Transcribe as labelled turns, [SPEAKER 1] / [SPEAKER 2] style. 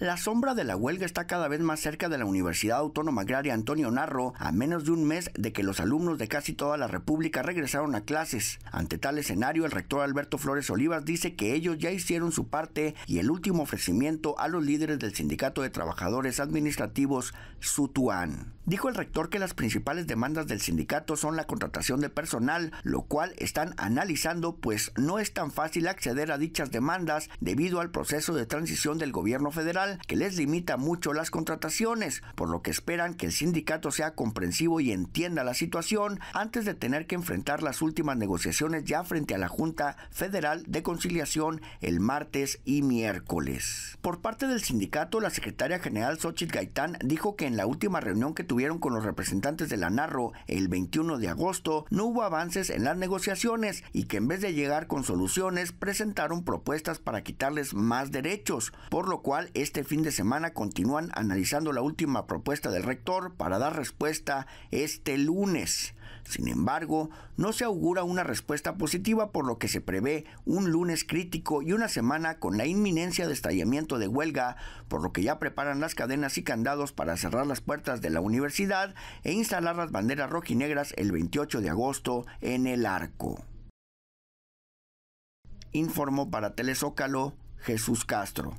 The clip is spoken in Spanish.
[SPEAKER 1] La sombra de la huelga está cada vez más cerca de la Universidad Autónoma Agraria Antonio Narro, a menos de un mes de que los alumnos de casi toda la República regresaron a clases. Ante tal escenario, el rector Alberto Flores Olivas dice que ellos ya hicieron su parte y el último ofrecimiento a los líderes del Sindicato de Trabajadores Administrativos, Sutuan. Dijo el rector que las principales demandas del sindicato son la contratación de personal, lo cual están analizando pues no es tan fácil acceder a dichas demandas debido al proceso de transición del gobierno federal que les limita mucho las contrataciones, por lo que esperan que el sindicato sea comprensivo y entienda la situación antes de tener que enfrentar las últimas negociaciones ya frente a la Junta Federal de Conciliación el martes y miércoles. Por parte del sindicato, la secretaria general Xochitl Gaitán dijo que en la última reunión que tuvieron con los representantes de la NARRO el 21 de agosto no hubo avances en las negociaciones y que en vez de llegar con soluciones presentaron propuestas para quitarles más derechos, por lo cual este este fin de semana continúan analizando la última propuesta del rector para dar respuesta este lunes. Sin embargo, no se augura una respuesta positiva por lo que se prevé un lunes crítico y una semana con la inminencia de estallamiento de huelga, por lo que ya preparan las cadenas y candados para cerrar las puertas de la universidad e instalar las banderas rojinegras el 28 de agosto en el arco. Informó para Telezócalo Jesús Castro.